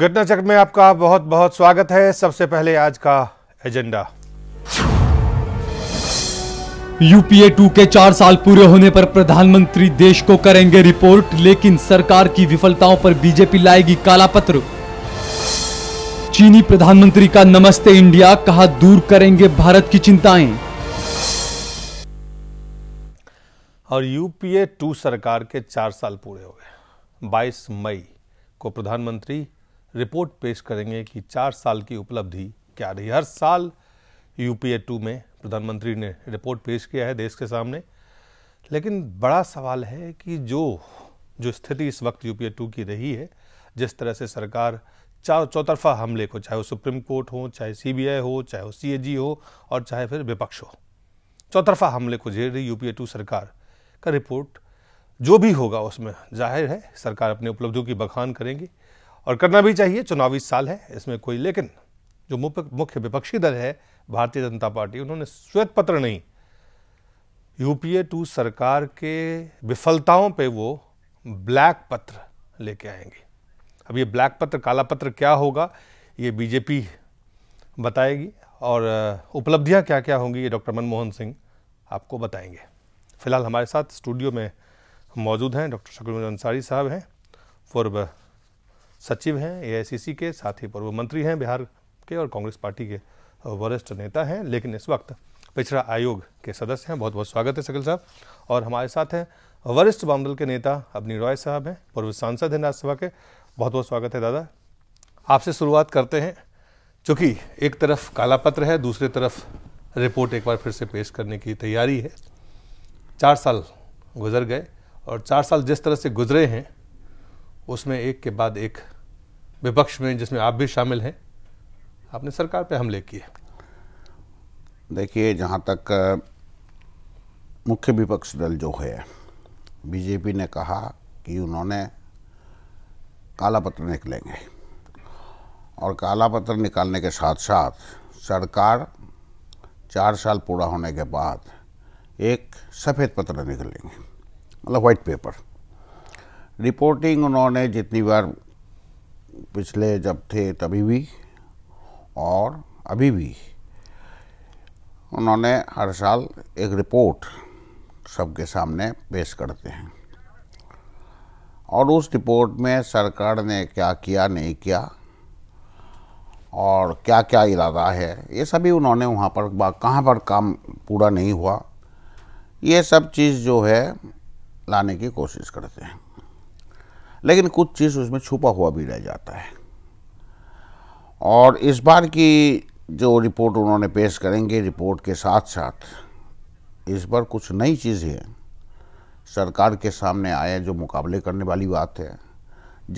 घटना चक्र में आपका बहुत बहुत स्वागत है सबसे पहले आज का एजेंडा यूपीए टू के चार साल पूरे होने पर प्रधानमंत्री देश को करेंगे रिपोर्ट लेकिन सरकार की विफलताओं पर बीजेपी लाएगी काला पत्र चीनी प्रधानमंत्री का नमस्ते इंडिया कहा दूर करेंगे भारत की चिंताएं और यूपीए टू सरकार के चार साल पूरे हो गए 22 मई को प्रधानमंत्री रिपोर्ट पेश करेंगे कि चार साल की उपलब्धि क्या रही हर साल यूपीए टू में प्रधानमंत्री ने रिपोर्ट पेश किया है देश के सामने लेकिन बड़ा सवाल है कि जो जो स्थिति इस वक्त यूपीए टू की रही है जिस तरह से सरकार चार चौतरफा हमले को चाहे वो सुप्रीम कोर्ट हो चाहे सीबीआई हो चाहे वो सीएजी हो और चाहे फिर विपक्ष हो चौतरफा हमले को झेल रही यूपीए टू सरकार का रिपोर्ट जो भी होगा उसमें जाहिर है सरकार अपनी उपलब्धियों की बखान करेंगी और करना भी चाहिए चुनावी साल है इसमें कोई लेकिन जो मुख्य विपक्षी दल है भारतीय जनता पार्टी उन्होंने श्वेत पत्र नहीं यूपीए टू सरकार के विफलताओं पे वो ब्लैक पत्र लेके आएंगे अब ये ब्लैक पत्र काला पत्र क्या होगा ये बीजेपी बताएगी और उपलब्धियां क्या क्या होंगी ये डॉक्टर मनमोहन सिंह आपको बताएंगे फिलहाल हमारे साथ स्टूडियो में मौजूद हैं डॉक्टर शकुन अंसारी साहब हैं पूर्व सचिव हैं ए के साथ ही पूर्व मंत्री हैं बिहार के और कांग्रेस पार्टी के वरिष्ठ नेता हैं लेकिन इस वक्त पिछड़ा आयोग के सदस्य हैं बहुत बहुत स्वागत है सकल साहब और हमारे साथ हैं वरिष्ठ वामदल के नेता अबनी रॉय साहब हैं पूर्व सांसद हैं राज्यसभा के बहुत बहुत स्वागत है दादा आपसे शुरुआत करते हैं चूँकि एक तरफ काला पत्र है दूसरी तरफ रिपोर्ट एक बार फिर से पेश करने की तैयारी है चार साल गुजर गए और चार साल जिस तरह से गुजरे हैं उसमें एक के बाद एक विपक्ष में जिसमें आप भी शामिल हैं आपने सरकार पे हमले किए देखिए जहाँ तक मुख्य विपक्ष दल जो है बीजेपी ने कहा कि उन्होंने काला पत्र निकलेंगे और काला पत्र निकालने के साथ साथ सरकार चार साल पूरा होने के बाद एक सफ़ेद पत्र निकलेंगे मतलब वाइट पेपर रिपोर्टिंग उन्होंने जितनी बार पिछले जब थे तभी भी और अभी भी उन्होंने हर साल एक रिपोर्ट सबके सामने पेश करते हैं और उस रिपोर्ट में सरकार ने क्या किया नहीं किया और क्या क्या इरादा है ये सभी उन्होंने वहाँ पर कहाँ पर काम पूरा नहीं हुआ ये सब चीज़ जो है लाने की कोशिश करते हैं लेकिन कुछ चीज़ उसमें छुपा हुआ भी रह जाता है और इस बार की जो रिपोर्ट उन्होंने पेश करेंगे रिपोर्ट के साथ साथ इस बार कुछ नई चीज़ें सरकार के सामने आए जो मुकाबले करने वाली बात है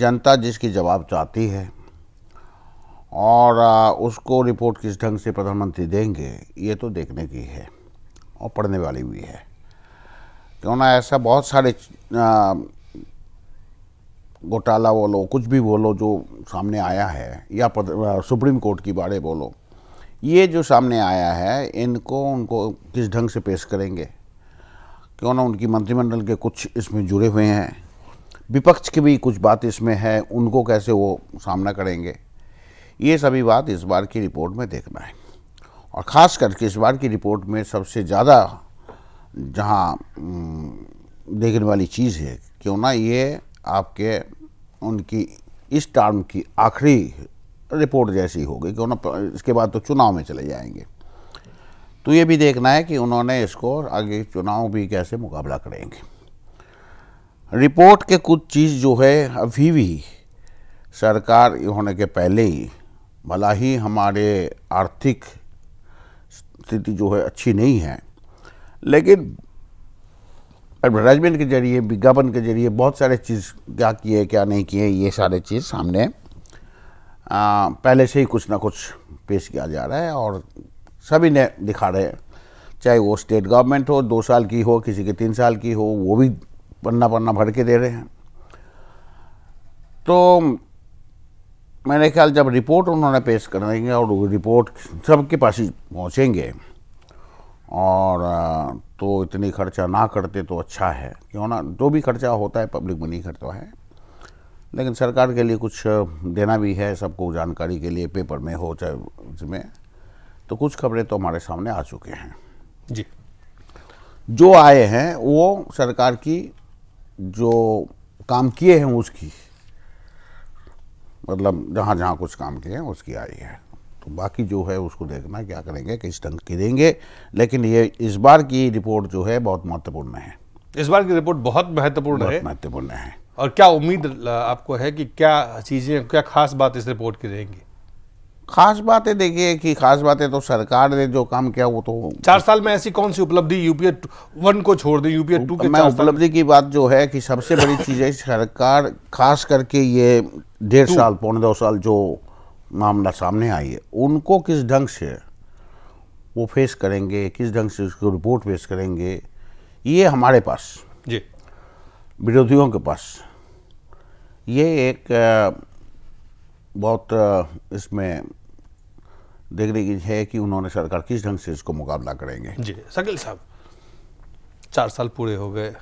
जनता जिसकी जवाब चाहती है और उसको रिपोर्ट किस ढंग से प्रधानमंत्री देंगे ये तो देखने की है और पढ़ने वाली भी है क्यों ना ऐसा बहुत सारे घोटाला बोलो कुछ भी बोलो जो सामने आया है या सुप्रीम कोर्ट की बारे बोलो ये जो सामने आया है इनको उनको किस ढंग से पेश करेंगे क्यों ना उनकी मंत्रिमंडल के कुछ इसमें जुड़े हुए हैं विपक्ष की भी कुछ बात इसमें है उनको कैसे वो सामना करेंगे ये सभी बात इस बार की रिपोर्ट में देखना है और ख़ास करके इस बार की रिपोर्ट में सबसे ज़्यादा जहाँ देखने वाली चीज़ है क्यों ना ये आपके उनकी इस टर्म की आखिरी रिपोर्ट जैसी होगी कि इसके बाद तो चुनाव में चले जाएंगे तो ये भी देखना है कि उन्होंने इसको आगे चुनाव भी कैसे मुकाबला करेंगे रिपोर्ट के कुछ चीज़ जो है अभी भी सरकार होने के पहले ही भला ही हमारे आर्थिक स्थिति जो है अच्छी नहीं है लेकिन एडवर्टाइजमेंट के जरिए विज्ञापन के जरिए बहुत सारे चीज़ क्या किए क्या नहीं किए ये सारे चीज़ सामने आ, पहले से ही कुछ ना कुछ पेश किया जा रहा है और सभी ने दिखा रहे हैं चाहे वो स्टेट गवर्नमेंट हो दो साल की हो किसी के तीन साल की हो वो भी पन्ना पन्ना भर के दे रहे हैं तो मेरे ख्याल जब रिपोर्ट उन्होंने पेश करेंगे और रिपोर्ट सबके पास ही पहुँचेंगे और तो इतनी खर्चा ना करते तो अच्छा है क्यों ना जो भी खर्चा होता है पब्लिक मनी करता है लेकिन सरकार के लिए कुछ देना भी है सबको जानकारी के लिए पेपर में हो चाहे उसमें तो कुछ खबरें तो हमारे सामने आ चुके हैं जी जो आए हैं वो सरकार की जो काम किए हैं उसकी मतलब जहाँ जहाँ कुछ काम किए हैं उसकी आई है तो बाकी जो है उसको देखना क्या करेंगे किस ढंग की देंगे लेकिन ये इस बार की रिपोर्ट जो है बहुत महत्वपूर्ण है इस बार की रिपोर्ट बहुत महत्वपूर्ण है महत्वपूर्ण है और क्या उम्मीद आपको है कि क्या चीज़ें क्या खास बात इस रिपोर्ट की रहेंगी खास बातें देखिए कि खास बातें तो सरकार ने जो काम किया वो तो चार साल में ऐसी कौन सी उपलब्धि यूपीए वन को छोड़ दी यूपीए टू के मैं उपलब्धि की बात जो है कि सबसे बड़ी चीज़ है सरकार खास करके ये डेढ़ साल पौने दो साल जो मामला सामने आई है उनको किस ढंग से वो फेस करेंगे किस ढंग से उसको रिपोर्ट पेश करेंगे ये हमारे पास जी विरोधियों के पास ये एक बहुत इसमें देखने की है कि उन्होंने सरकार किस ढंग से इसको मुकाबला करेंगे जी सकिल साहब चार साल पूरे हो गए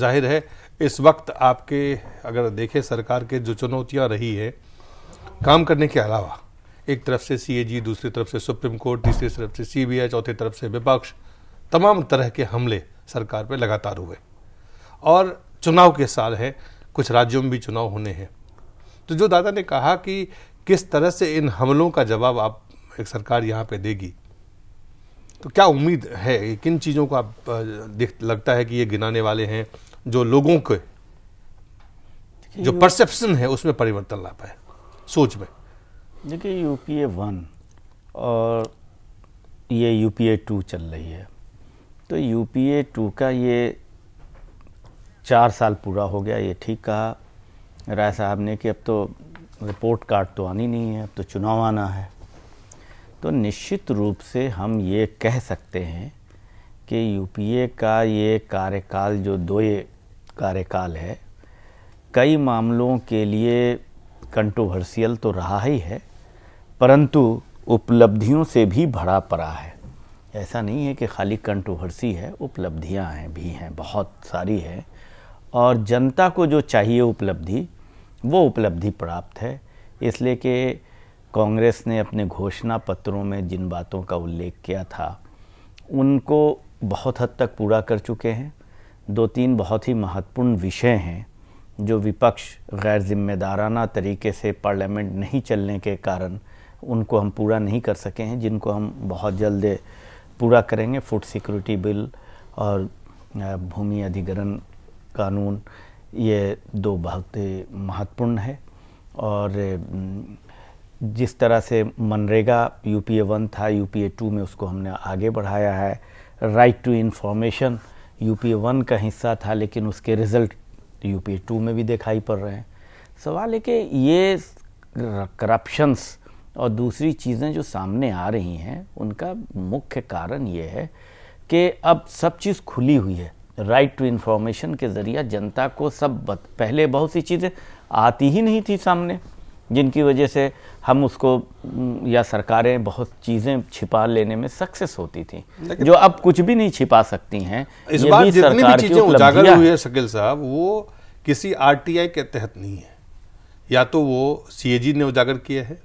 जाहिर है इस वक्त आपके अगर देखें सरकार के जो चुनौतियां रही है काम करने के अलावा एक तरफ से सीएजी दूसरी तरफ से सुप्रीम कोर्ट तीसरी तरफ से सीबीआई चौथी तरफ से विपक्ष तमाम तरह के हमले सरकार पर लगातार हुए और चुनाव के साल हैं कुछ राज्यों में भी चुनाव होने हैं तो जो दादा ने कहा कि किस तरह से इन हमलों का जवाब आप एक सरकार यहाँ पे देगी तो क्या उम्मीद है किन चीज़ों को आप देख लगता है कि ये गिनाने वाले हैं जो लोगों के जो परसेप्शन है उसमें परिवर्तन ला पाए सोच में देखिए यू पी ए वन और ये यू पी ए टू चल रही है तो यू पी ए टू का ये चार साल पूरा हो गया ये ठीक कहा राय साहब ने कि अब तो रिपोर्ट कार्ड तो आनी नहीं है अब तो चुनाव आना है तो निश्चित रूप से हम ये कह सकते हैं कि यूपीए का ये कार्यकाल जो दो कार्यकाल है कई मामलों के लिए कंट्रोवर्सियल तो रहा ही है परंतु उपलब्धियों से भी भरा पड़ा है ऐसा नहीं है कि खाली कंट्रोवर्सी है उपलब्धियां हैं भी हैं बहुत सारी है और जनता को जो चाहिए उपलब्धि वो उपलब्धि प्राप्त है इसलिए कि कांग्रेस ने अपने घोषणा पत्रों में जिन बातों का उल्लेख किया था उनको बहुत हद तक पूरा कर चुके हैं दो तीन बहुत ही महत्वपूर्ण विषय हैं जो विपक्ष गैर जिम्मेदाराना तरीके से पार्लियामेंट नहीं चलने के कारण उनको हम पूरा नहीं कर सके हैं जिनको हम बहुत जल्द पूरा करेंगे फूड सिक्योरिटी बिल और भूमि अधिग्रहण कानून ये दो बहुत महत्वपूर्ण है और जिस तरह से MNREGA U P A one था यू पी ए टू में उसको हमने आगे बढ़ाया है right to information U P A one का हिस्सा था लेकिन उसके रिजल्ट यू पी टू में भी दिखाई पड़ रहे हैं सवाल है कि ये करप्शंस और दूसरी चीज़ें जो सामने आ रही हैं उनका मुख्य कारण ये है कि अब सब चीज़ खुली हुई है राइट टू इन्फॉर्मेशन के ज़रिए जनता को सब बत, पहले बहुत सी चीज़ें आती ही नहीं थी सामने जिनकी वजह से हम उसको या सरकारें बहुत चीज़ें छिपा लेने में सक्सेस होती थी जो अब कुछ भी नहीं छिपा सकती हैं इस बार भी जितनी भी चीज़ें उजागर हुई है शकील साहब वो किसी आरटीआई के तहत नहीं है या तो वो सीएजी ने उजागर किया है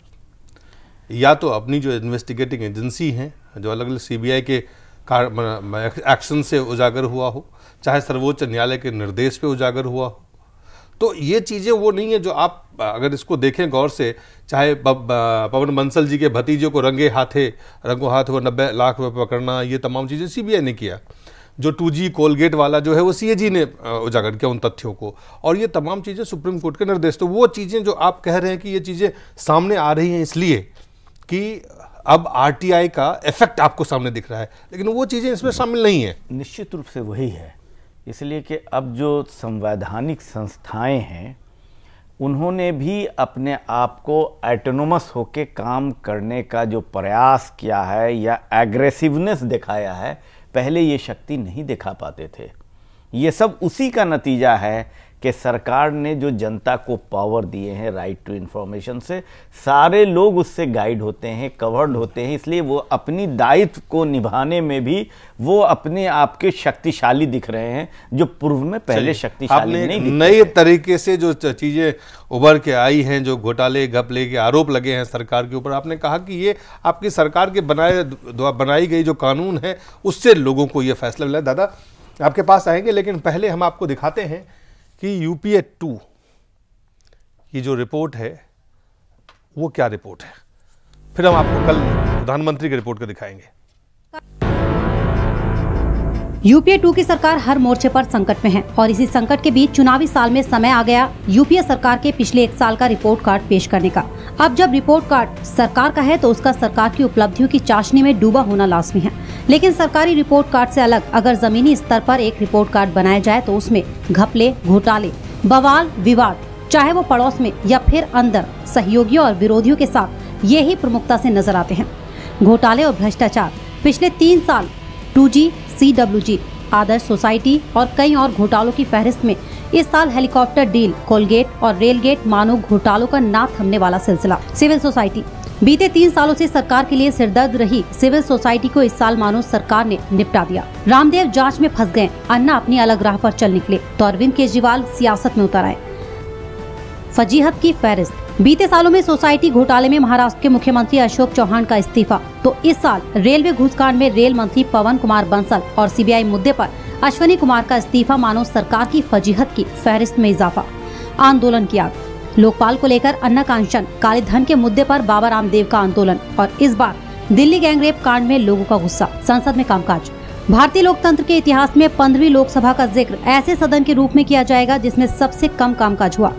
या तो अपनी जो इन्वेस्टिगेटिंग एजेंसी हैं जो अलग अलग सीबीआई के एक्शन से उजागर हुआ हो चाहे सर्वोच्च न्यायालय के निर्देश पे उजागर हुआ हो तो ये चीज़ें वो नहीं है जो आप अगर इसको देखें गौर से चाहे पवन बंसल जी के भतीजे को रंगे हाथे रंगों हाथ वो नब्बे लाख रुपये पकड़ना ये तमाम चीज़ें सीबीआई ने किया जो टू जी कोलगेट वाला जो है वो सी ने उजागर किया उन तथ्यों को और ये तमाम चीज़ें सुप्रीम कोर्ट के निर्देश तो वो चीज़ें जो आप कह रहे हैं कि ये चीज़ें सामने आ रही हैं इसलिए कि अब आर का इफेक्ट आपको सामने दिख रहा है लेकिन वो चीज़ें इसमें शामिल नहीं है निश्चित रूप से वही है इसलिए कि अब जो संवैधानिक संस्थाएं हैं उन्होंने भी अपने आप को एटोनोमस होके काम करने का जो प्रयास किया है या एग्रेसिवनेस दिखाया है पहले ये शक्ति नहीं दिखा पाते थे ये सब उसी का नतीजा है कि सरकार ने जो जनता को पावर दिए हैं राइट टू इन्फॉर्मेशन से सारे लोग उससे गाइड होते हैं कवर्ड होते हैं इसलिए वो अपनी दायित्व को निभाने में भी वो अपने आप के शक्तिशाली दिख रहे हैं जो पूर्व में पहले शक्तिशाली नहीं नए तरीके से जो चीज़ें उभर के आई हैं जो घोटाले घपले के आरोप लगे हैं सरकार के ऊपर आपने कहा कि ये आपकी सरकार के बनाए बनाई गई जो कानून है उससे लोगों को ये फैसला मिला दादा आपके पास आएंगे लेकिन पहले हम आपको दिखाते हैं कि यूपीए टू की जो रिपोर्ट है वो क्या रिपोर्ट है फिर हम आपको कल प्रधानमंत्री की रिपोर्ट को दिखाएंगे यूपीए टू की सरकार हर मोर्चे पर संकट में है और इसी संकट के बीच चुनावी साल में समय आ गया यूपीए सरकार के पिछले एक साल का रिपोर्ट कार्ड पेश करने का अब जब रिपोर्ट कार्ड सरकार का है तो उसका सरकार की उपलब्धियों की चाशनी में डूबा होना लाजमी है लेकिन सरकारी रिपोर्ट कार्ड से अलग अगर जमीनी स्तर पर एक रिपोर्ट कार्ड बनाया जाए तो उसमें घपले घोटाले बवाल विवाद चाहे वो पड़ोस में या फिर अंदर सहयोगियों और विरोधियों के साथ ये ही प्रमुखता से नजर आते हैं घोटाले और भ्रष्टाचार पिछले तीन साल two G C W G Adarsh society और कई और घोटालों की फहरिस्त में इस साल हेलीकॉप्टर डील कोलगेट और रेलगेट मानव घोटालों का ना थमने वाला सिलसिला सिविल सोसाइटी बीते तीन सालों से सरकार के लिए सिरदर्द रही सिविल सोसाइटी को इस साल मानो सरकार ने निपटा दिया रामदेव जांच में फंस गए अन्ना अपनी अलग राह पर चल निकले तो अरविंद केजरीवाल सियासत में उतर आए फजीहत की फहरिस्त बीते सालों में सोसाइटी घोटाले में महाराष्ट्र के मुख्यमंत्री अशोक चौहान का इस्तीफा तो इस साल रेलवे घुसकांड में रेल मंत्री पवन कुमार बंसल और सीबीआई मुद्दे पर अश्वनी कुमार का इस्तीफा मानो सरकार की फजीहत की फहरिस्त में इजाफा आंदोलन की आग लोकपाल को लेकर अन्ना कांचन काले धन के मुद्दे पर बाबा रामदेव का आंदोलन और इस बार दिल्ली गैंगरेप कांड में लोगों का गुस्सा संसद में कामकाज भारतीय लोकतंत्र के इतिहास में पंद्रवी लोकसभा का जिक्र ऐसे सदन के रूप में किया जाएगा जिसमें सबसे कम कामकाज हुआ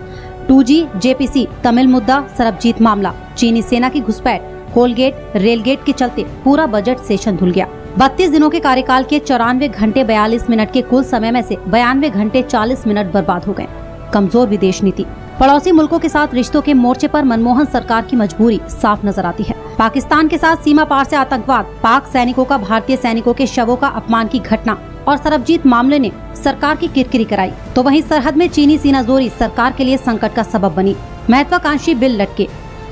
टू जी जेपीसी तमिल मुद्दा सरबजीत मामला चीनी सेना की घुसपैठ कोलगेट रेलगेट के चलते पूरा बजट सेशन धुल गया बत्तीस दिनों के कार्यकाल के चौरानवे घंटे बयालीस मिनट के कुल समय में से बयानवे घंटे चालीस मिनट बर्बाद हो गए कमजोर विदेश नीति पड़ोसी मुल्कों के साथ रिश्तों के मोर्चे पर मनमोहन सरकार की मजबूरी साफ नजर आती है पाकिस्तान के साथ सीमा पार से आतंकवाद पाक सैनिकों का भारतीय सैनिकों के शवों का अपमान की घटना और सरबजीत मामले ने सरकार की किरकिरी कराई तो वहीं सरहद में चीनी सीनाजोरी सरकार के लिए संकट का सबब बनी महत्वाकांक्षी बिल लटके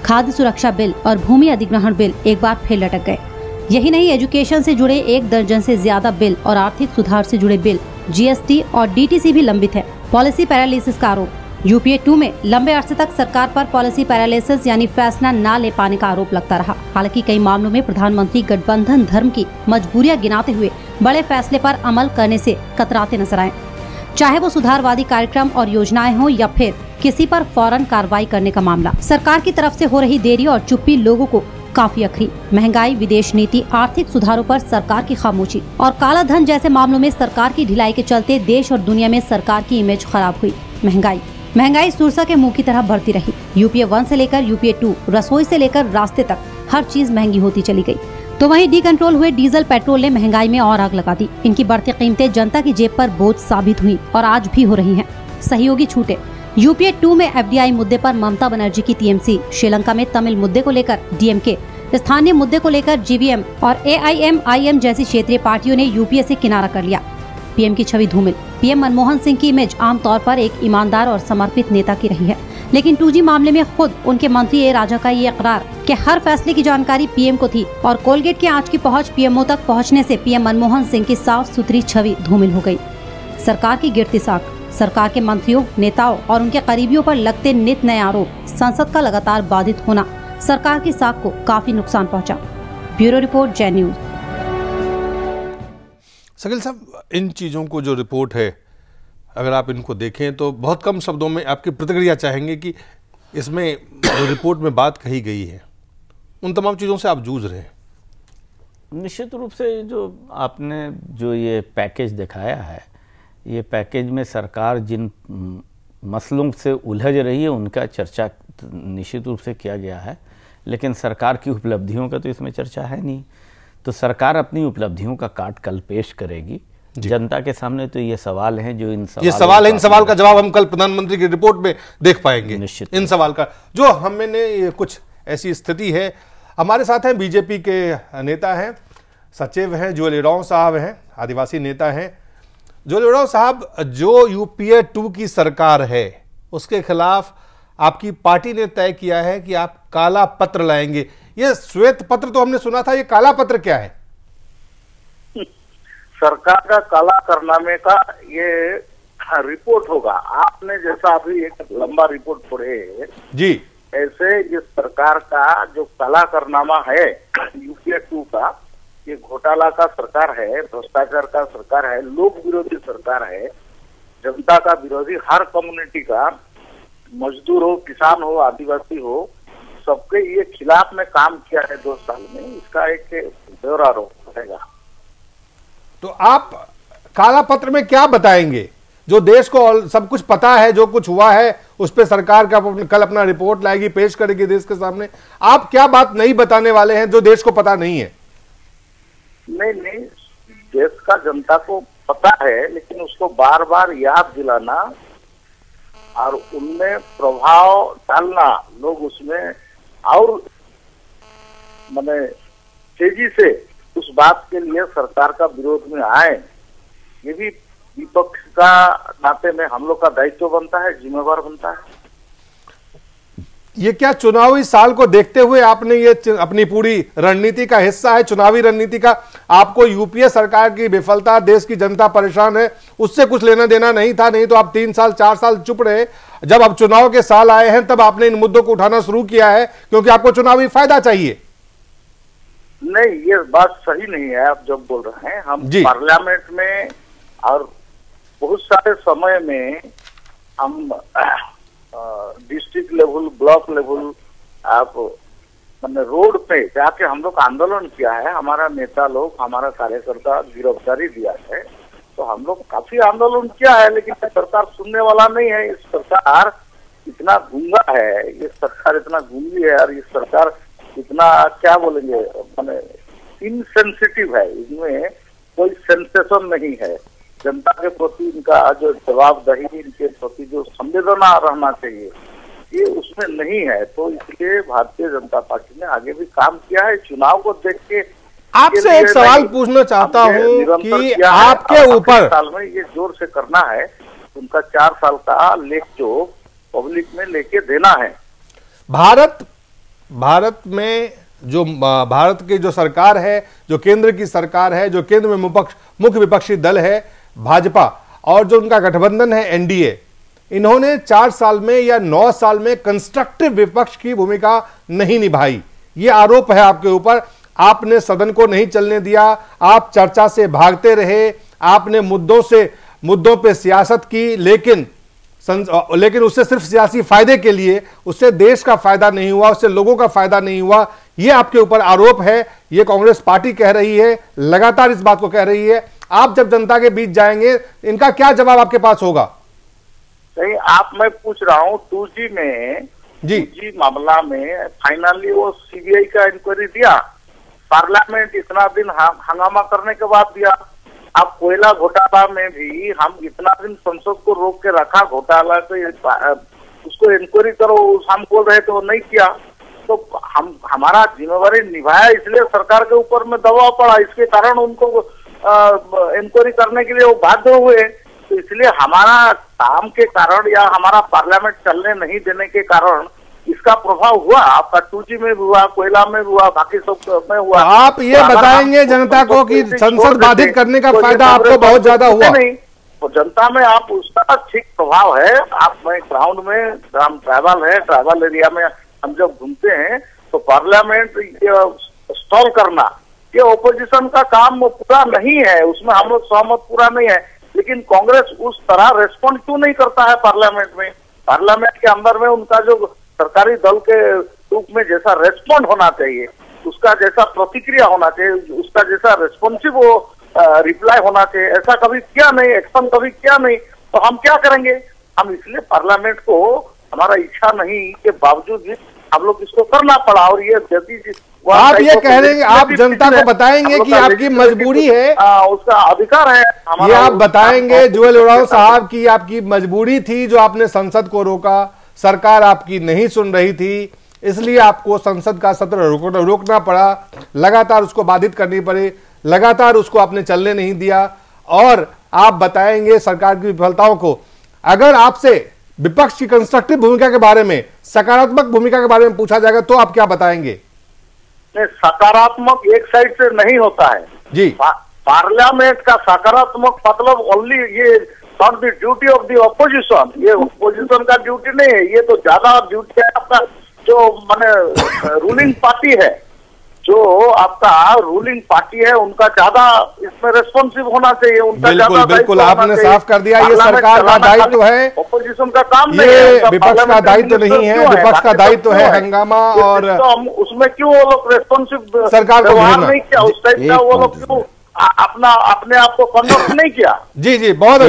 खाद्य सुरक्षा बिल और भूमि अधिग्रहण बिल एक बार फिर लटक गए यही नहीं एजुकेशन से जुड़े एक दर्जन से ज्यादा बिल और आर्थिक सुधार से जुड़े बिल जीएसटी और डीटीसी भी लंबित है पॉलिसी पैरालिसिस का आरोप यूपीए टू में लंबे अरसे तक सरकार पर पॉलिसी पैरालिसिस यानी फैसला न ले पाने का आरोप लगता रहा हालांकि कई मामलों में प्रधानमंत्री गठबंधन धर्म की मजबूरियां गिनाते हुए बड़े फैसले पर अमल करने से कतराते नजर आए चाहे वो सुधारवादी कार्यक्रम और योजनाएं हों या फिर किसी पर फौरन कार्रवाई करने का मामला सरकार की तरफ ऐसी हो रही देरी और चुप्पी लोगो को काफी अखरी महंगाई विदेश नीति आर्थिक सुधारों पर सरकार की खामोशी और काला धन जैसे मामलों में सरकार की ढिलाई के चलते देश और दुनिया में सरकार की इमेज खराब हुई महंगाई महंगाई सुरसा के मुंह की तरह बढ़ती रही यूपीए वन से लेकर यूपीए टू रसोई से लेकर रास्ते तक हर चीज महंगी होती चली गई तो वहीं डी कंट्रोल हुए डीजल पेट्रोल ने महंगाई में और आग लगा दी इनकी बढ़ती कीमतें जनता की जेब पर बोझ साबित हुई और आज भी हो रही हैं सहयोगी छूटे यूपीए टू में एफडीआई मुद्दे पर ममता बनर्जी की टीएमसी श्रीलंका में तमिल मुद्दे को लेकर डीएमके स्थानीय मुद्दे को लेकर जीवीएम और एआईएमआईएम जैसी क्षेत्रीय पार्टियों ने यूपीए ऐसी किनारा कर लिया पीएम की छवि धूमिल पीएम मनमोहन सिंह की इमेज आमतौर पर एक ईमानदार और समर्पित नेता की रही है लेकिन टू मामले में खुद उनके मंत्री ए राजा का ये इकरार कि हर फैसले की जानकारी पीएम को थी और कोलगेट की आज की पहुंच पीएमओ तक पहुंचने से पीएम मनमोहन सिंह की साफ सुथरी छवि धूमिल हो गई सरकार की गिरती साख सरकार के मंत्रियों नेताओं और उनके करीबियों पर लगते नित नए आरोप संसद का लगातार बाधित होना सरकार की साख को काफी नुकसान पहुँचा ब्यूरो रिपोर्ट जय न्यूज सगिल साहब इन चीज़ों को जो रिपोर्ट है अगर आप इनको देखें तो बहुत कम शब्दों में आपकी प्रतिक्रिया चाहेंगे कि इसमें जो रिपोर्ट में बात कही गई है उन तमाम चीज़ों से आप जूझ रहे हैं निश्चित रूप से जो आपने जो ये पैकेज दिखाया है ये पैकेज में सरकार जिन मसलों से उलझ रही है उनका चर्चा निश्चित रूप से किया गया है लेकिन सरकार की उपलब्धियों का तो इसमें चर्चा है नहीं तो सरकार अपनी उपलब्धियों का कार्ड कल पेश करेगी जनता के सामने तो ये सवाल हैं जो इन सवाल ये सवाल है इन सवाल का जवाब हम कल प्रधानमंत्री की रिपोर्ट में देख पाएंगे निश्चित इन सवाल का जो हमने कुछ ऐसी स्थिति है हमारे साथ हैं बीजेपी के नेता हैं सचिव हैं जो जोलेराव साहब हैं आदिवासी नेता हैं जोलेराव साहब जो यूपीए टू की सरकार है उसके खिलाफ आपकी पार्टी ने तय किया है कि आप काला पत्र लाएंगे ये श्वेत पत्र तो हमने सुना था ये काला पत्र क्या है सरकार का काला करनामे का ये रिपोर्ट हाँ, होगा आपने जैसा अभी एक लंबा रिपोर्ट पढ़े जी ऐसे ये सरकार का जो काला करनामा है यूपीए टू का ये घोटाला का सरकार है भ्रष्टाचार का सरकार है लोक विरोधी सरकार है जनता का विरोधी हर कम्युनिटी का मजदूर हो किसान हो आदिवासी हो सबके ये खिलाफ में काम किया है दो साल में इसका एक ब्यौरा रोक रहेगा तो आप काला पत्र में क्या बताएंगे जो देश को सब कुछ पता है जो कुछ हुआ है उस पर सरकार का कल अपना रिपोर्ट लाएगी पेश करेगी देश के सामने आप क्या बात नहीं बताने वाले हैं जो देश को पता नहीं है नहीं नहीं देश का जनता को पता है लेकिन उसको बार बार याद दिलाना और उनमें प्रभाव डालना लोग उसमें और मैंने तेजी से उस बात के लिए सरकार का विरोध में आए ये भी विपक्ष का नाते में हम लोग का दायित्व बनता है जिम्मेवार बनता है ये क्या चुनावी साल को देखते हुए आपने ये अपनी पूरी रणनीति का हिस्सा है चुनावी रणनीति का आपको यूपीए सरकार की विफलता देश की जनता परेशान है उससे कुछ लेना देना नहीं था नहीं तो आप तीन साल चार साल चुप रहे जब अब चुनाव के साल आए हैं तब आपने इन मुद्दों को उठाना शुरू किया है क्योंकि आपको चुनावी फायदा चाहिए नहीं ये बात सही नहीं है आप जब बोल रहे हैं हम पार्लियामेंट में और बहुत सारे समय में हम डिस्ट्रिक्ट लेवल ब्लॉक लेवल आप मैंने रोड पे जाके हम लोग आंदोलन किया है हमारा नेता लोग हमारा कार्यकर्ता गिरफ्तारी दिया है तो हम लोग काफी आंदोलन किया है लेकिन सरकार सुनने वाला नहीं है इस सरकार इतना गूंगा है ये सरकार इतना गूंगी है और ये सरकार इतना क्या बोलेंगे मैंने इनसेंसिटिव है इनमें कोई सेंसेशन नहीं है जनता के प्रति इनका जो जवाबदही इनके प्रति जो संवेदना रहना चाहिए ये उसमें नहीं है तो इसलिए भारतीय जनता पार्टी ने आगे भी काम किया है चुनाव को देख के आपसे एक सवाल पूछना चाहता हूँ कि आपके ऊपर साल में ये जोर से करना है उनका चार साल का लेख जो पब्लिक में लेके देना है भारत भारत में जो भारत की जो सरकार है जो केंद्र की सरकार है जो केंद्र में मुपक्ष मुख्य विपक्षी दल है भाजपा और जो उनका गठबंधन है एनडीए इन्होंने चार साल में या नौ साल में कंस्ट्रक्टिव विपक्ष की भूमिका नहीं निभाई ये आरोप है आपके ऊपर आपने सदन को नहीं चलने दिया आप चर्चा से भागते रहे आपने मुद्दों से मुद्दों पे सियासत की लेकिन लेकिन उससे सिर्फ सियासी फायदे के लिए उससे देश का फायदा नहीं हुआ उससे लोगों का फायदा नहीं हुआ ये आपके ऊपर आरोप है ये कांग्रेस पार्टी कह रही है लगातार इस बात को कह रही है आप जब जनता के बीच जाएंगे इनका क्या जवाब आपके पास होगा नहीं आप मैं पूछ रहा हूँ टू जी में जी जी मामला में फाइनली वो सीबीआई का इंक्वायरी दिया पार्लियामेंट इतना दिन हंगामा करने के बाद दिया अब कोयला घोटाला में भी हम इतना दिन संसद को रोक के रखा घोटाला तो उसको इंक्वायरी करो हम बोल रहे थे तो वो नहीं किया तो हम हमारा जिम्मेवारी निभाया इसलिए सरकार के ऊपर में दबाव पड़ा इसके कारण उनको इंक्वायरी करने के लिए वो बाध्य हुए तो इसलिए हमारा काम के कारण या हमारा पार्लियामेंट चलने नहीं देने के कारण इसका प्रभाव हुआ आपका टू में भी हुआ कोयला में भी हुआ बाकी सब में हुआ आप ये बताएंगे जनता को कि संसद बाधित करने का तो फायदा आपको बहुत ज्यादा हुआ नहीं तो जनता में आप उसका ठीक प्रभाव है आप मैं ग्राउंड में हम ट्राइबल है ट्राइबल एरिया में हम जब घूमते हैं तो पार्लियामेंट स्टॉल करना ये ओपोजिशन का काम पूरा नहीं है उसमें हम लोग सहमत पूरा नहीं है लेकिन कांग्रेस उस तरह रेस्पॉन्ड क्यों नहीं करता है पार्लियामेंट में पार्लियामेंट के अंदर में उनका जो सरकारी दल के रूप में जैसा रेस्पॉन्ड होना चाहिए उसका जैसा प्रतिक्रिया होना चाहिए उसका जैसा रेस्पॉन्सिव वो रिप्लाई होना चाहिए ऐसा कभी किया नहीं एक्शन कभी किया नहीं तो हम क्या करेंगे हम इसलिए पार्लियामेंट को हमारा इच्छा नहीं के बावजूद भी हम लोग इसको करना पड़ा और ये यदि आप ये तो कह रहे हैं आप जनता को बताएंगे कि आपकी मजबूरी है हाँ, उसका अधिकार है ये आप बताएंगे हाँ, जुएल उड़ाव साहब की आपकी मजबूरी थी जो आपने संसद को रोका सरकार आपकी नहीं सुन रही थी इसलिए आपको संसद का सत्र रोकना पड़ा लगातार उसको बाधित करनी पड़ी लगातार उसको आपने चलने नहीं दिया और आप बताएंगे सरकार की विफलताओं को अगर आपसे विपक्ष की कंस्ट्रक्टिव भूमिका के बारे में सकारात्मक भूमिका के बारे में पूछा जाएगा तो आप क्या बताएंगे सकारात्मक एक साइड से नहीं होता है जी पार्लियामेंट का सकारात्मक मतलब ओनली ये not the duty of the opposition ये ऑपोजिशन का ड्यूटी नहीं है ये तो ज्यादा ड्यूटी है आपका जो मैंने रूलिंग पार्टी है जो आपका रूलिंग पार्टी है उनका ज्यादा इसमें रेस्पॉन्सिव होना चाहिए उनका बिल्कुल बिल्कुल आपने साफ कर दिया ये सरकार का दायित्व है ऑपोजिशन का काम ये तो विपक्ष का दायित्व नहीं है विपक्ष का दायित्व है हंगामा और उसमें क्यों वो लोग रेस्पॉन्सिव सरकार को नहीं किया उस टाइप का वो लोग क्यों अपना अपने आप को कंडक्ट नहीं किया जी जी बहुत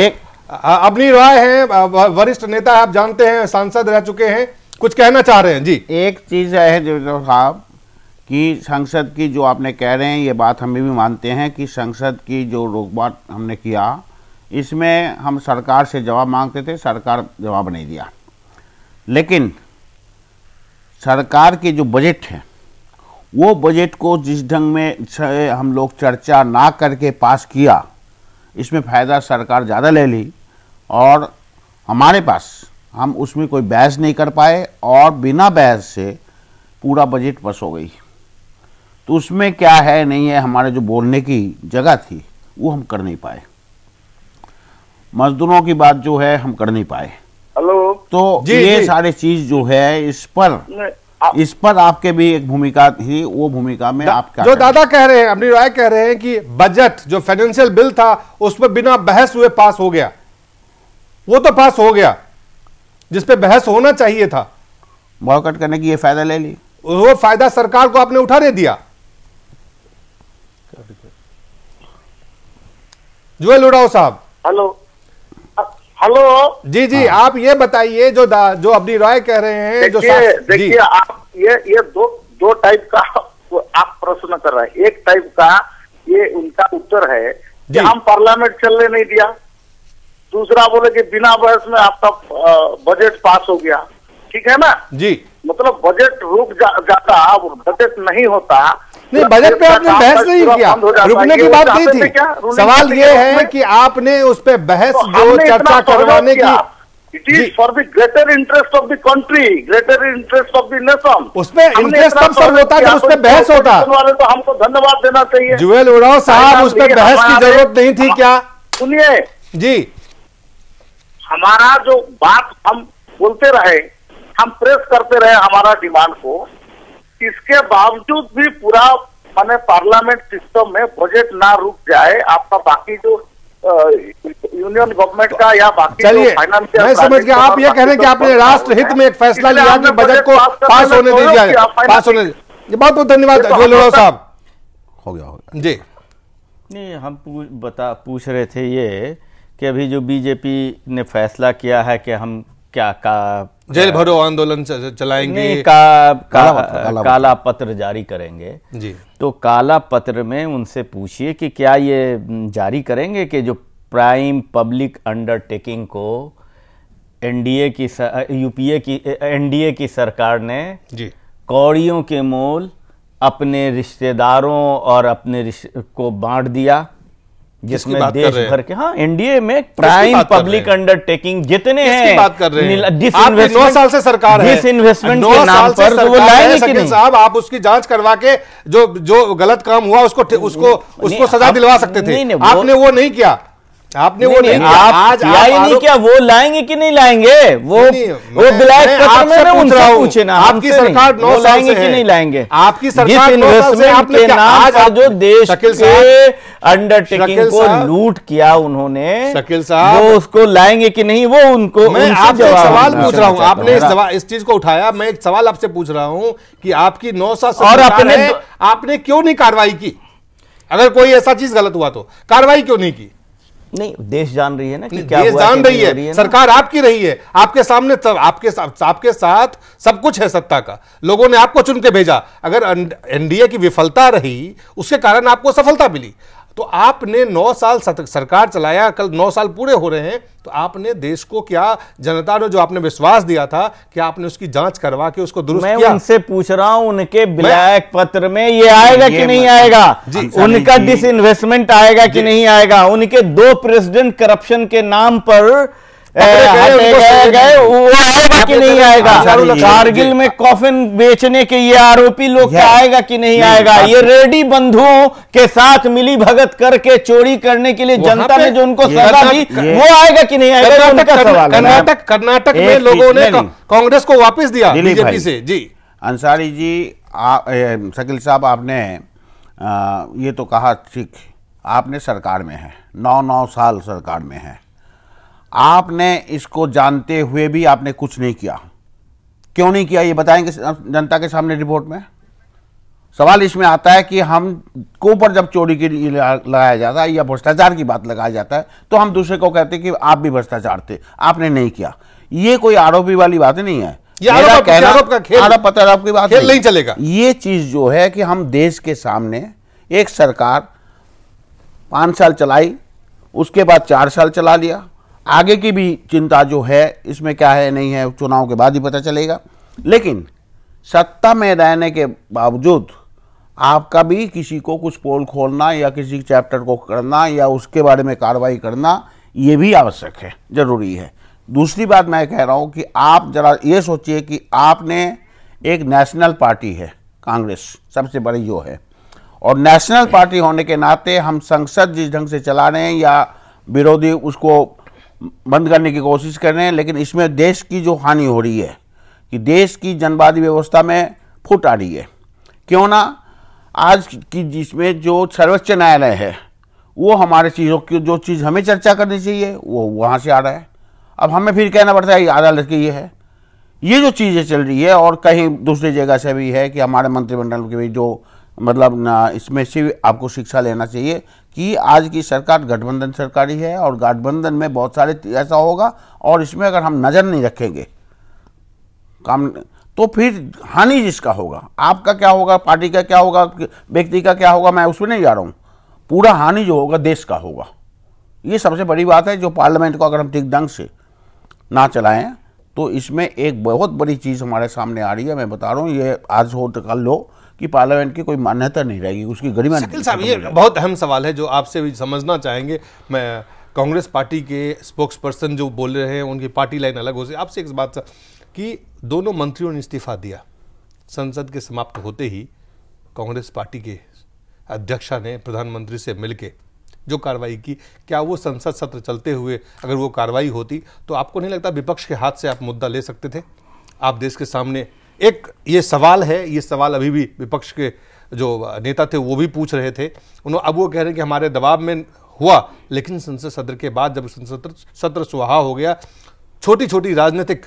अपनी राय है वरिष्ठ नेता आप जानते हैं सांसद रह चुके हैं कुछ कहना चाह रहे हैं जी एक चीज है जो साहब कि संसद की जो आपने कह रहे हैं ये बात हम भी मानते हैं कि संसद की जो रोकबाट हमने किया इसमें हम सरकार से जवाब मांगते थे सरकार जवाब नहीं दिया लेकिन सरकार के जो बजट है वो बजट को जिस ढंग में हम लोग चर्चा ना करके पास किया इसमें फ़ायदा सरकार ज़्यादा ले ली और हमारे पास हम उसमें कोई बहस नहीं कर पाए और बिना बहस से पूरा बजट बस हो गई तो उसमें क्या है नहीं है हमारे जो बोलने की जगह थी वो हम कर नहीं पाए मजदूरों की बात जो है हम कर नहीं पाए हेलो तो जी, ये सारे सारी चीज जो है इस पर आ, इस पर आपके भी एक भूमिका थी वो भूमिका में आप क्या जो दादा कह रहे हैं अमरी राय कह रहे हैं कि बजट जो फाइनेंशियल बिल था उस पर बिना बहस हुए पास हो गया वो तो पास हो गया जिसपे बहस होना चाहिए था बॉयकट करने की ये फायदा ले ली वो फायदा सरकार को आपने उठाने दिया जुएल उड़ाओ साहब हेलो हेलो जी जी हाँ। आप ये बताइए जो जो अपनी राय कह रहे हैं जो देखिए आप ये ये दो दो टाइप का आप प्रश्न कर रहे हैं एक टाइप का ये उनका उत्तर है कि हम पार्लियामेंट चलने नहीं दिया दूसरा बोले कि बिना बहस में आपका बजट पास हो गया ठीक है ना जी मतलब बजट रुक जा, जाता बजट नहीं होता नहीं बजट पे आपने तो बहस नहीं किया रुकने की बात नहीं थी सवाल ये है कि आपने उस पर बहस तो जो चर्चा करवाने की it is for the greater interest of the country greater interest of the nation उसमें इंटरेस्ट कब सर होता जब उसमें बहस होता वाले तो हमको धन्यवाद देना चाहिए जुएल उड़ाव साहब उस पर बहस की जरूरत नहीं थी क्या सुनिए जी हमारा जो बात हम बोलते रहे हम प्रेस करते रहे हमारा डिमांड को इसके बावजूद भी पूरा मैंने पार्लियामेंट सिस्टम में बजट ना रुक जाए आपका बाकी जो यूनियन गवर्नमेंट का या बाकी चलिए मैं समझ गया आप ये कह रहे हैं कि आपने राष्ट्र हित में एक फैसला लिया कि बजट को पास होने दी जाए पास होने ये बहुत बहुत धन्यवाद जोलोड़ा साहब हो गया हो गया जी नहीं हम पूछ बता पूछ रहे थे ये कि अभी जो बीजेपी ने फैसला किया है कि हम क्या का जेल भरो आंदोलन चलाएंगे का, का, काला, पत्र, काला, काला पत्र जारी करेंगे जी तो काला पत्र में उनसे पूछिए कि क्या ये जारी करेंगे कि जो प्राइम पब्लिक अंडरटेकिंग को एनडीए की यूपीए की एनडीए की सरकार ने जी कौड़ियों के मोल अपने रिश्तेदारों और अपने रिश्ते को बांट दिया जिसमें देश भर के हाँ एनडीए में प्राइम पब्लिक अंडरटेकिंग जितने हैं बात कर रहे हैं डिस साल से सरकार है डिस इन्वेस्टमेंट के नाम पर तो वो लाएंगे साहब आप उसकी जांच करवा के जो जो गलत काम हुआ उसको उसको उसको सजा दिलवा सकते थे आपने वो नहीं किया आपने वो नहीं, आप आज आए नहीं क्या वो लाएंगे कि नहीं लाएंगे वो वो ब्लैक पत्र में उनसे पूछे ना आपकी सरकार नौ लाएंगे कि नहीं लाएंगे आपकी सरकार से के नाम पर जो देश के अंडरटेकिंग को लूट किया उन्होंने शकील साहब वो उसको लाएंगे कि नहीं वो उनको मैं आपसे सवाल पूछ रहा हूँ आपने इस चीज को उठाया मैं एक सवाल आपसे पूछ रहा हूँ कि आपकी नौ सौ और आपने आपने क्यों नहीं कार्रवाई की अगर कोई ऐसा चीज गलत हुआ तो कार्रवाई क्यों नहीं की नहीं देश जान रही है ना कि क्या देश जान रही है, रही है सरकार आपकी रही है आपके सामने सब आपके आपके साथ सब कुछ है सत्ता का लोगों ने आपको चुन के भेजा अगर एनडीए की विफलता रही उसके कारण आपको सफलता मिली तो आपने नौ साल सरकार चलाया कल नौ साल पूरे हो रहे हैं तो आपने देश को क्या जनता ने जो आपने विश्वास दिया था कि आपने उसकी जांच करवा के उसको दुरुस्त मैं किया? उनसे पूछ रहा हूं उनके ब्लैक पत्र में ये आएगा कि नहीं आएगा उनका डिस इन्वेस्टमेंट आएगा कि नहीं आएगा उनके दो प्रेसिडेंट करप्शन के नाम पर गए वो आएगा कि नहीं तो आएगा कारगिल में कॉफिन बेचने के ये आरोपी लोग क्या तो- आएगा कि नहीं आएगा ये रेडी बंधुओं के साथ मिली भगत करके चोरी करने के लिए जनता ने जो उनको सजा दी वो आएगा कि नहीं आएगा कर्नाटक कर्नाटक में लोगों ने कांग्रेस को वापस दिया बीजेपी से जी अंसारी जी शकील साहब आपने ये तो कहा ठीक आपने सरकार में है नौ नौ साल सरकार में है आपने इसको जानते हुए भी आपने कुछ नहीं किया क्यों नहीं किया ये बताएंगे जनता के सामने रिपोर्ट में सवाल इसमें आता है कि हम को पर जब चोरी की लगाया जाता है या भ्रष्टाचार की बात लगाया जाता है तो हम दूसरे को कहते हैं कि आप भी भ्रष्टाचार थे आपने नहीं किया ये कोई आरोपी वाली बात नहीं है ये आरोप का खेल की बात नहीं।, नहीं चलेगा ये चीज जो है कि हम देश के सामने एक सरकार पांच साल चलाई उसके बाद चार साल चला लिया आगे की भी चिंता जो है इसमें क्या है नहीं है चुनाव के बाद ही पता चलेगा लेकिन सत्ता में रहने के बावजूद आपका भी किसी को कुछ पोल खोलना या किसी चैप्टर को करना या उसके बारे में कार्रवाई करना ये भी आवश्यक है ज़रूरी है दूसरी बात मैं कह रहा हूँ कि आप जरा ये सोचिए कि आपने एक नेशनल पार्टी है कांग्रेस सबसे बड़ी जो है और नेशनल पार्टी होने के नाते हम संसद जिस ढंग से चला रहे हैं या विरोधी उसको बंद करने की कोशिश कर रहे हैं लेकिन इसमें देश की जो हानि हो रही है कि देश की जनवादी व्यवस्था में फुट आ रही है क्यों ना आज की जिसमें जो सर्वोच्च न्यायालय है वो हमारे चीज़ों की जो चीज़ हमें चर्चा करनी चाहिए वो वहाँ से आ रहा है अब हमें फिर कहना पड़ता है अदालत की ये है ये जो चीज़ें चल रही है और कहीं दूसरी जगह से भी है कि हमारे मंत्रिमंडल के भी जो मतलब ना इसमें से आपको शिक्षा लेना चाहिए कि आज की सरकार गठबंधन सरकार ही है और गठबंधन में बहुत सारे ऐसा होगा और इसमें अगर हम नज़र नहीं रखेंगे काम तो फिर हानि जिसका होगा आपका क्या होगा पार्टी का क्या होगा व्यक्ति का क्या होगा मैं उसमें नहीं जा रहा हूँ पूरा हानि जो होगा देश का होगा ये सबसे बड़ी बात है जो पार्लियामेंट को अगर हम ठीक ढंग से ना चलाएं तो इसमें एक बहुत बड़ी चीज़ हमारे सामने आ रही है मैं बता रहा हूँ ये आज हो तो कल लो कि पार्लियामेंट की कोई मान्यता नहीं रहेगी उसकी गरिमा साहब ये बहुत अहम सवाल है जो आपसे भी समझना चाहेंगे मैं कांग्रेस पार्टी के स्पोक्स पर्सन जो बोल रहे हैं उनकी पार्टी लाइन अलग हो से आपसे एक बात कि दोनों मंत्रियों ने इस्तीफा दिया संसद के समाप्त होते ही कांग्रेस पार्टी के अध्यक्षा ने प्रधानमंत्री से मिलके जो कार्रवाई की क्या वो संसद सत्र चलते हुए अगर वो कार्रवाई होती तो आपको नहीं लगता विपक्ष के हाथ से आप मुद्दा ले सकते थे आप देश के सामने एक ये सवाल है ये सवाल अभी भी विपक्ष के जो नेता थे वो भी पूछ रहे थे उन्होंने अब वो कह रहे हैं कि हमारे दबाव में हुआ लेकिन संसद सत्र के बाद जब संसद सत्र सुहा हो गया छोटी छोटी राजनीतिक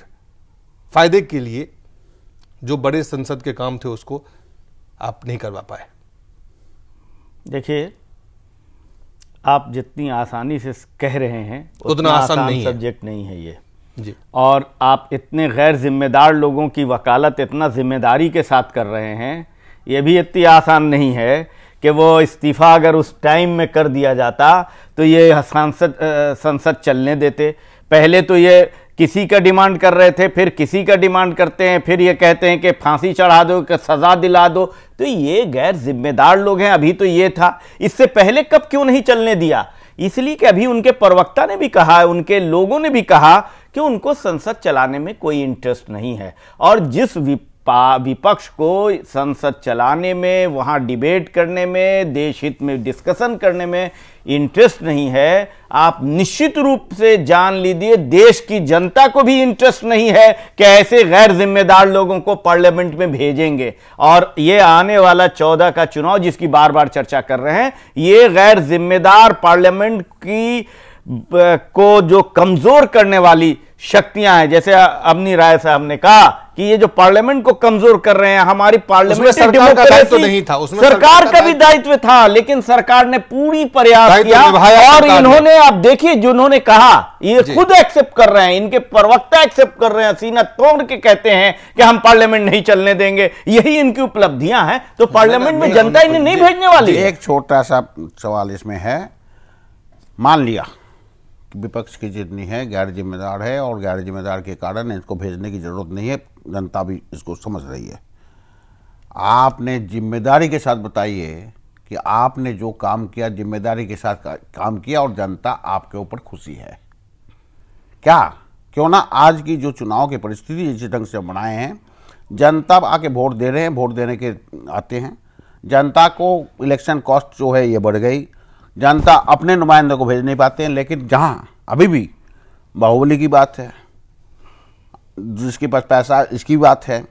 फायदे के लिए जो बड़े संसद के काम थे उसको आप नहीं करवा पाए देखिए आप जितनी आसानी से कह रहे हैं उतना, उतना आसान, आसान नहीं सब्जेक्ट नहीं है ये और आप इतने गैर जिम्मेदार लोगों की वकालत इतना जिम्मेदारी के साथ कर रहे हैं ये भी इतनी आसान नहीं है कि वो इस्तीफ़ा अगर उस टाइम में कर दिया जाता तो ये सांसद संसद चलने देते पहले तो ये किसी का डिमांड कर रहे थे फिर किसी का डिमांड करते हैं फिर ये कहते हैं कि फांसी चढ़ा दो कि सज़ा दिला दो तो ये गैर जिम्मेदार लोग हैं अभी तो ये था इससे पहले कब क्यों नहीं चलने दिया इसलिए कि अभी उनके प्रवक्ता ने भी कहा उनके लोगों ने भी कहा कि उनको संसद चलाने में कोई इंटरेस्ट नहीं है और जिस विपक्ष को संसद चलाने में वहाँ डिबेट करने में देश हित में डिस्कशन करने में इंटरेस्ट नहीं है आप निश्चित रूप से जान लीजिए देश की जनता को भी इंटरेस्ट नहीं है कि ऐसे गैर जिम्मेदार लोगों को पार्लियामेंट में भेजेंगे और ये आने वाला चौदह का चुनाव जिसकी बार बार चर्चा कर रहे हैं ये गैर जिम्मेदार पार्लियामेंट की को जो कमजोर करने वाली शक्तियां हैं जैसे अवनी राय साहब ने कहा कि ये जो पार्लियामेंट को कमजोर कर रहे हैं हमारी पार्लियामेंट सरकार का दायित्व तो नहीं था उसमें सरकार, सरकार का, भी दायित्व था लेकिन सरकार ने पूरी प्रयास किया और इन्होंने आप देखिए जिन्होंने कहा ये खुद एक्सेप्ट कर रहे हैं इनके प्रवक्ता एक्सेप्ट कर रहे हैं सीना तोड़ के कहते हैं कि हम पार्लियामेंट नहीं चलने देंगे यही इनकी उपलब्धियां हैं तो पार्लियामेंट में जनता इन्हें नहीं भेजने वाली एक छोटा सा सवाल इसमें है मान लिया विपक्ष की जितनी है गैर जिम्मेदार है और गैर जिम्मेदार के कारण इसको भेजने की ज़रूरत नहीं है जनता भी इसको समझ रही है आपने जिम्मेदारी के साथ बताइए कि आपने जो काम किया जिम्मेदारी के साथ काम किया और जनता आपके ऊपर खुशी है क्या क्यों ना आज की जो चुनाव की परिस्थिति जिस ढंग से बनाए हैं जनता आके वोट दे रहे हैं वोट देने के आते हैं जनता को इलेक्शन कॉस्ट जो है ये बढ़ गई जनता अपने नुमाइंदों को भेज नहीं पाते हैं लेकिन जहाँ अभी भी बाहुबली की बात है जिसके पास पैसा इसकी बात है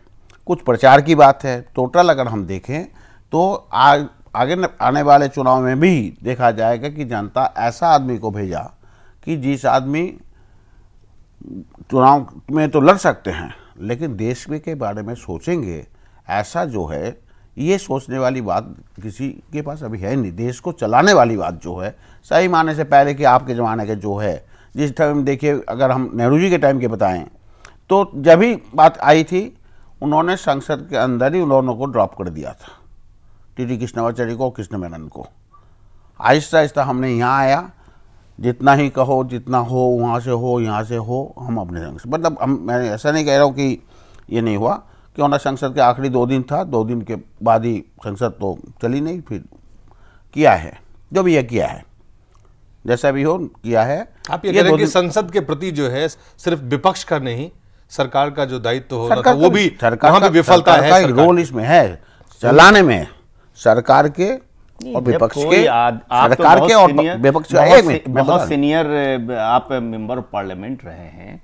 कुछ प्रचार की बात है टोटल अगर हम देखें तो आज आगे आने वाले चुनाव में भी देखा जाएगा कि जनता ऐसा आदमी को भेजा कि जिस आदमी चुनाव में तो लड़ सकते हैं लेकिन देश के बारे में सोचेंगे ऐसा जो है ये सोचने वाली बात किसी के पास अभी है नहीं देश को चलाने वाली बात जो है सही माने से पहले कि आपके ज़माने के जो है जिस टाइम देखिए अगर हम नेहरू जी के टाइम के बताएं तो जब ही बात आई थी उन्होंने संसद के अंदर ही उन्होंने को ड्रॉप कर दिया था टी टी कृष्णवाचार्य को कृष्ण मेनन को आहिस्ता आहिस्ता हमने यहाँ आया जितना ही कहो जितना हो वहाँ से हो यहाँ से हो हम अपने ढंग से मतलब हम मैं ऐसा नहीं कह रहा हूँ कि ये नहीं हुआ क्यों ना संसद के आखिरी दो दिन था दो दिन के बाद ही संसद तो चली नहीं फिर किया है जो भी यह किया है जैसा भी हो किया है आप ये, ये कि संसद के प्रति जो है सिर्फ विपक्ष का नहीं सरकार का जो दायित्व तो होगा था वो भी सरकार का विफलता है रोल इसमें है चलाने में सरकार के और विपक्ष के तो सरकार के और विपक्ष बहुत सीनियर आप मेंबर ऑफ पार्लियामेंट रहे हैं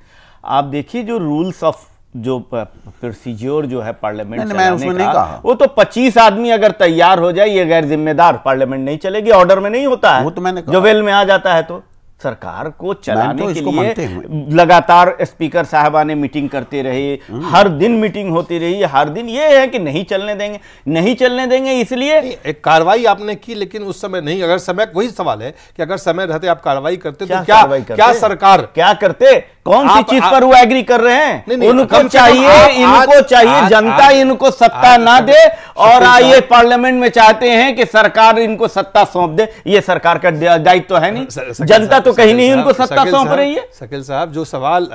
आप देखिए जो रूल्स ऑफ जो प्रोसीज्योर जो है पार्लियामेंट नहीं, कहा वो तो 25 आदमी अगर तैयार हो जाए ये गैर जिम्मेदार पार्लियामेंट नहीं चलेगी ऑर्डर में नहीं होता है वो तो मैंने जो वेल में आ जाता है तो सरकार को तो चलाने तो के लिए लगातार स्पीकर आने मीटिंग करते रहे हम्म। हर दिन मीटिंग होती रही हर दिन ये है कि नहीं चलने देंगे नहीं चलने देंगे इसलिए एक कार्रवाई आपने की लेकिन उस समय नहीं अगर समय वही सवाल है कि अगर समय रहते आप कार्रवाई करते क्या तो क्या करते? क्या सरकार क्या करते कौन सी चीज पर वो एग्री कर रहे हैं उनको चाहिए इनको चाहिए जनता इनको सत्ता ना दे और ये पार्लियामेंट में चाहते हैं कि सरकार इनको सत्ता सौंप दे ये सरकार का दायित्व तो है नहीं जनता तो कहीं नहीं उनको सत्ता सौंप रही है शकील साहब जो सवाल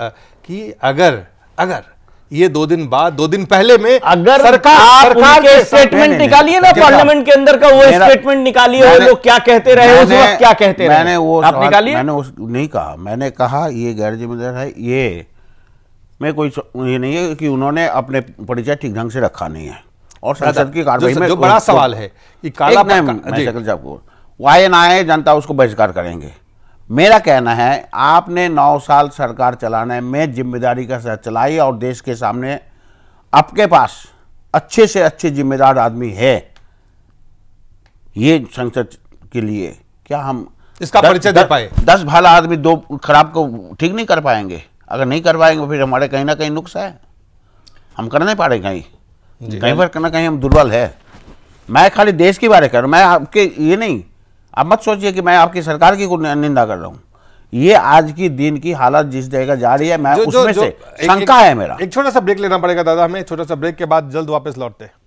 कि अगर अगर ये दो दिन बाद दो दिन पहले में अगर सरकार सरकार के स्टेटमेंट निकालिए ना पार्लियामेंट के अंदर का वो स्टेटमेंट निकालिए और लोग क्या कहते रहे उस वक्त क्या कहते मैंने रहे मैंने वो आप निकालिए मैंने उस नहीं कहा मैंने कहा ये गैर जिम्मेदार है ये मैं कोई ये नहीं है कि उन्होंने अपने परिचय ठीक ढंग से रखा नहीं है और संसद की कार्रवाई में जो बड़ा सवाल है कि काला वाई एन जनता उसको बहिष्कार करेंगे मेरा कहना है आपने नौ साल सरकार चलाने में जिम्मेदारी का साथ चलाई और देश के सामने आपके पास अच्छे से अच्छे जिम्मेदार आदमी है ये संसद के लिए क्या हम इसका परिचय दे पाए दस भाला आदमी दो खराब को ठीक नहीं कर पाएंगे अगर नहीं कर पाएंगे फिर हमारे कहीं ना कहीं नुकसान है हम कर नहीं पा रहे कहीं कहीं पर कहीं ना कहीं हम दुर्बल है मैं खाली देश के बारे कर मैं आपके ये नहीं आप मत सोचिए कि मैं आपकी सरकार की निंदा कर रहा हूँ ये आज की दिन की हालत जिस जगह जा रही है मैं जो, उसमें जो, से शंका है मेरा एक छोटा सा ब्रेक लेना पड़ेगा दादा हमें छोटा सा ब्रेक के बाद जल्द वापस लौटते हैं